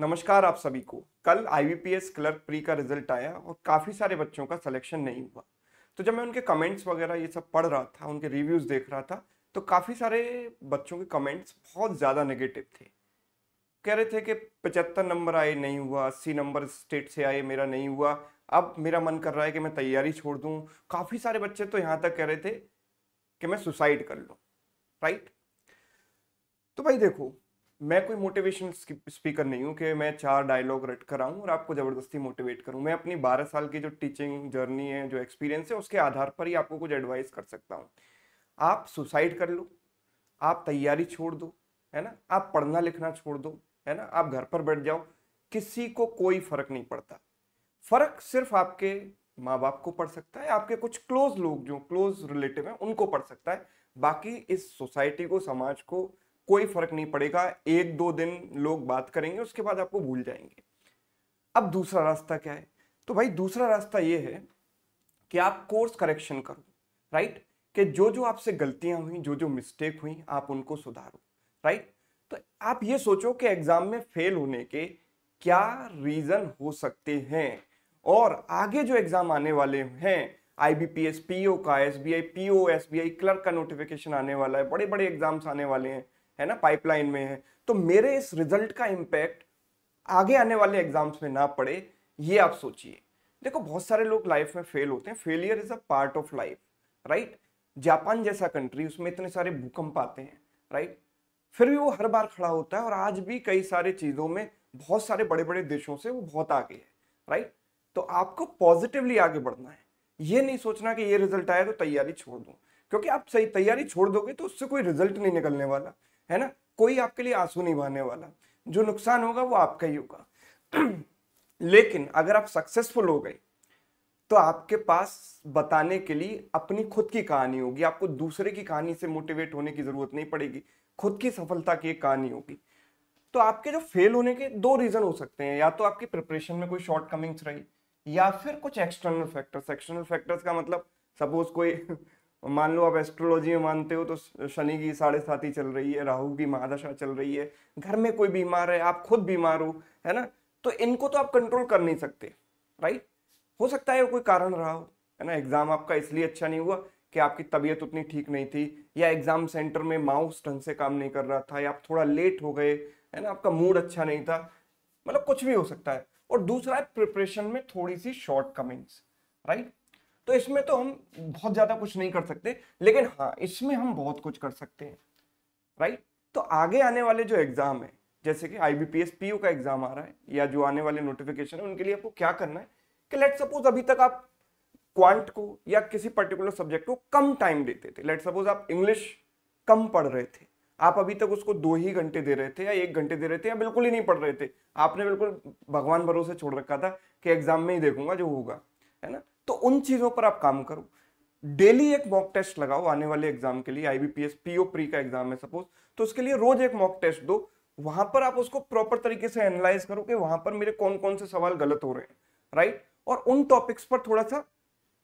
नमस्कार आप सभी को कल एस क्लर्क प्री का रिजल्ट आया और काफ़ी सारे बच्चों का सिलेक्शन नहीं हुआ तो जब मैं उनके कमेंट्स वगैरह ये सब पढ़ रहा था उनके रिव्यूज़ देख रहा था तो काफ़ी सारे बच्चों के कमेंट्स बहुत ज़्यादा नेगेटिव थे कह रहे थे कि पचहत्तर नंबर आए नहीं हुआ अस्सी नंबर स्टेट से आए मेरा नहीं हुआ अब मेरा मन कर रहा है कि मैं तैयारी छोड़ दूँ काफ़ी सारे बच्चे तो यहाँ तक कह रहे थे कि मैं सुसाइड कर लूँ राइट तो भाई देखो मैं कोई मोटिवेशन स्पीकर नहीं हूँ कि मैं चार डायलॉग रट कर आऊँ और आपको ज़बरदस्ती मोटिवेट करूँ मैं अपनी बारह साल की जो टीचिंग जर्नी है जो एक्सपीरियंस है उसके आधार पर ही आपको कुछ एडवाइस कर सकता हूँ आप सुसाइड कर लो आप तैयारी छोड़ दो है ना आप पढ़ना लिखना छोड़ दो है ना आप घर पर बैठ जाओ किसी को कोई फर्क नहीं पड़ता फर्क सिर्फ आपके माँ बाप को पड़ सकता है आपके कुछ क्लोज लोग जो क्लोज रिलेटिव हैं उनको पड़ सकता है बाकी इस सोसाइटी को समाज को कोई फर्क नहीं पड़ेगा एक दो दिन लोग बात करेंगे उसके बाद आपको भूल जाएंगे अब दूसरा रास्ता क्या है तो भाई दूसरा रास्ता ये है कि आप कोर्स करेक्शन करो राइट कि जो जो आपसे गलतियां हुई जो जो मिस्टेक हुई आप उनको सुधारो राइट तो आप ये सोचो कि एग्जाम में फेल होने के क्या रीजन हो सकते हैं और आगे जो एग्जाम आने वाले हैं I B P S P O का S B I P O S B I clerk का नोटिफिकेशन आने वाला है बड़े बड़े एग्जाम्स आने वाले हैं है ना पाइपलाइन में है तो मेरे इस रिजल्ट का इम्पैक्ट आगे आने वाले एग्जाम्स में ना पड़े ये आप सोचिए देखो बहुत सारे लोग लाइफ में फेल होते हैं failure is a part of life right Japan जैसा कंट्री उसमें इतने सारे भूकंप आते हैं राइट फिर भी वो हर बार खड़ा होता है और आज भी कई सारे चीज़ों में बहुत सारे बड़े बड़े देशों से वो बहुत आगे है राइट तो आपको पॉजिटिवली आगे बढ़ना है ये नहीं सोचना कि ये रिजल्ट आया तो तैयारी छोड़ दूँ क्योंकि आप सही तैयारी छोड़ दोगे तो उससे कोई रिजल्ट नहीं निकलने वाला है ना कोई आपके लिए आंसू नहीं बहाने वाला जो नुकसान होगा वो आपका ही होगा लेकिन अगर आप सक्सेसफुल हो गए तो आपके पास बताने के लिए अपनी खुद की कहानी होगी आपको दूसरे की कहानी से मोटिवेट होने की जरूरत नहीं पड़ेगी खुद की सफलता की एक कहानी होगी तो आपके जो फेल होने के दो रीजन हो सकते हैं या तो आपकी प्रिपरेशन में कोई शॉर्ट कमिंग्स रही या फिर कुछ एक्सटर्नल फैक्टर्स एक्सटर्नल फैक्टर्स का मतलब सपोज कोई मान लो आप एस्ट्रोलॉजी में मानते हो तो शनि की साढ़े साथी चल रही है राहु की महादशा चल रही है घर में कोई बीमार है आप खुद बीमार हो है ना तो इनको तो आप कंट्रोल कर नहीं सकते राइट हो सकता है कोई कारण रहा हो है ना एग्जाम आपका इसलिए अच्छा नहीं हुआ कि आपकी तबीयत उतनी ठीक नहीं थी या एग्जाम सेंटर में माउस ढंग से काम नहीं कर रहा था या आप थोड़ा लेट हो गए है ना आपका मूड अच्छा नहीं था मतलब कुछ भी हो सकता है और दूसरा है प्रिपरेशन में थोड़ी सी शॉर्ट कमिंग्स राइट तो इसमें तो हम बहुत ज्यादा कुछ नहीं कर सकते लेकिन हाँ इसमें हम बहुत कुछ कर सकते हैं राइट तो आगे आने वाले जो एग्जाम है जैसे कि आईबीपीएस पीयू का एग्जाम आ रहा है या जो आने वाले नोटिफिकेशन है उनके लिए आपको क्या करना है कि लेट सपोज अभी तक आप क्वांट को या किसी पर्टिकुलर सब्जेक्ट को कम टाइम देते थे लेट सपोज आप इंग्लिश कम पढ़ रहे थे आप अभी तक उसको दो ही घंटे दे रहे थे या एक घंटे दे रहे थे या बिल्कुल ही नहीं पढ़ रहे थे आपने बिल्कुल भगवान भरोसे छोड़ रखा था कि एग्जाम में ही देखूंगा जो होगा है ना तो उन चीज़ों पर आप काम करो डेली एक मॉक टेस्ट लगाओ आने वाले एग्जाम के लिए आईबीपीएस पीओ प्री का एग्जाम है सपोज तो उसके लिए रोज एक मॉक टेस्ट दो वहां पर आप उसको प्रॉपर तरीके से एनालाइज करो कि वहां पर मेरे कौन कौन से सवाल गलत हो रहे हैं राइट और उन टॉपिक्स पर थोड़ा सा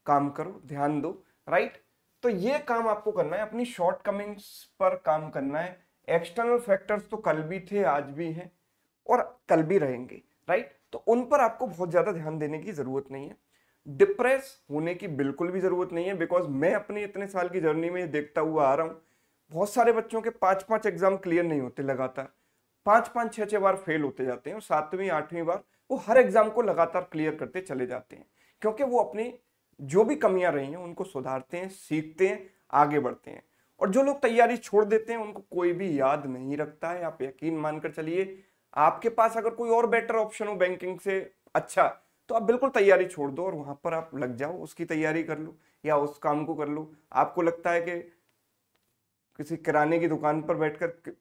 काम करो ध्यान दो राइट तो ये काम आपको करना है अपनी शॉर्ट कमिंग्स पर काम करना है एक्सटर्नल फैक्टर्स तो कल भी थे आज भी हैं और कल भी रहेंगे राइट तो उन पर आपको बहुत ज़्यादा ध्यान देने की ज़रूरत नहीं है डिप्रेस होने की बिल्कुल भी ज़रूरत नहीं है बिकॉज मैं अपने इतने साल की जर्नी में देखता हुआ आ रहा हूँ बहुत सारे बच्चों के पांच पांच एग्जाम क्लियर नहीं होते लगातार पांच पांच छह छह बार फेल होते जाते हैं और सातवीं आठवीं बार वो हर एग्जाम को लगातार क्लियर करते चले जाते हैं क्योंकि वो अपनी जो भी कमियां रही हैं उनको सुधारते हैं सीखते हैं आगे बढ़ते हैं और जो लोग तैयारी छोड़ देते हैं उनको कोई भी याद नहीं रखता है आप यकीन मानकर चलिए आपके पास अगर कोई और बेटर ऑप्शन हो बैंकिंग से अच्छा तो आप बिल्कुल तैयारी छोड़ दो और वहाँ पर आप लग जाओ उसकी तैयारी कर लो या उस काम को कर लो आपको लगता है कि किसी किराने की दुकान पर बैठकर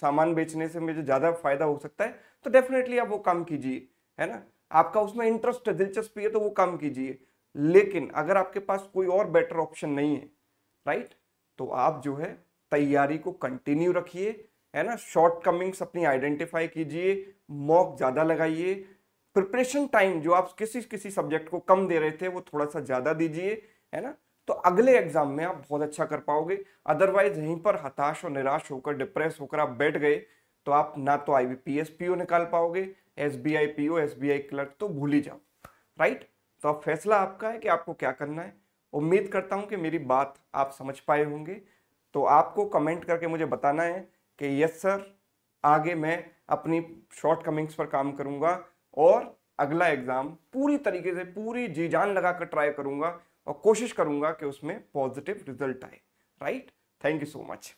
सामान बेचने से मुझे ज़्यादा फायदा हो सकता है तो डेफिनेटली आप वो काम कीजिए है ना आपका उसमें इंटरेस्ट है दिलचस्पी है तो वो काम कीजिए लेकिन अगर आपके पास कोई और बेटर ऑप्शन नहीं है राइट तो आप जो है तैयारी को कंटिन्यू रखिए है ना शॉर्ट कमिंग्स अपनी आइडेंटिफाई कीजिए मॉक ज़्यादा लगाइए प्रिपरेशन टाइम जो आप किसी किसी सब्जेक्ट को कम दे रहे थे वो थोड़ा सा ज़्यादा दीजिए है ना तो अगले एग्जाम में आप बहुत अच्छा कर पाओगे अदरवाइज यहीं पर हताश और निराश होकर डिप्रेस होकर आप बैठ गए तो आप ना तो I B P S P O निकाल पाओगे S B I P O S B I clerk तो भूल ही जाओ राइट तो अब फैसला आपका है कि आपको क्या करना है उम्मीद करता हूँ कि मेरी बात आप समझ पाए होंगे तो आपको कमेंट करके मुझे बताना है कि यस सर आगे मैं अपनी शॉर्ट कमिंग्स पर काम करूँगा और अगला एग्ज़ाम पूरी तरीके से पूरी जी जान लगा कर ट्राई करूंगा और कोशिश करूंगा कि उसमें पॉजिटिव रिजल्ट आए right thank you so much